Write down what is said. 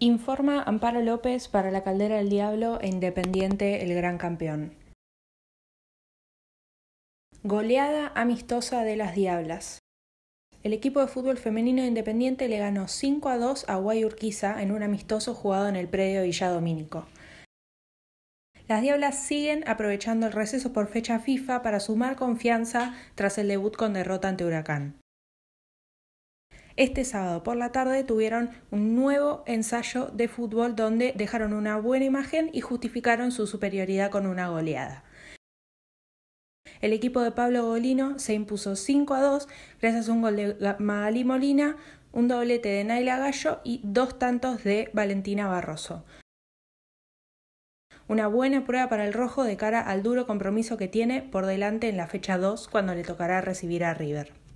Informa Amparo López para la Caldera del Diablo e Independiente el Gran Campeón. Goleada amistosa de las Diablas. El equipo de fútbol femenino de Independiente le ganó 5 a 2 a Guayurquiza en un amistoso jugado en el predio Villa Domínico. Las Diablas siguen aprovechando el receso por fecha FIFA para sumar confianza tras el debut con derrota ante Huracán este sábado por la tarde tuvieron un nuevo ensayo de fútbol donde dejaron una buena imagen y justificaron su superioridad con una goleada. El equipo de Pablo Golino se impuso 5 a 2 gracias a un gol de Magalí Molina, un doblete de Naila Gallo y dos tantos de Valentina Barroso. Una buena prueba para el rojo de cara al duro compromiso que tiene por delante en la fecha 2 cuando le tocará recibir a River.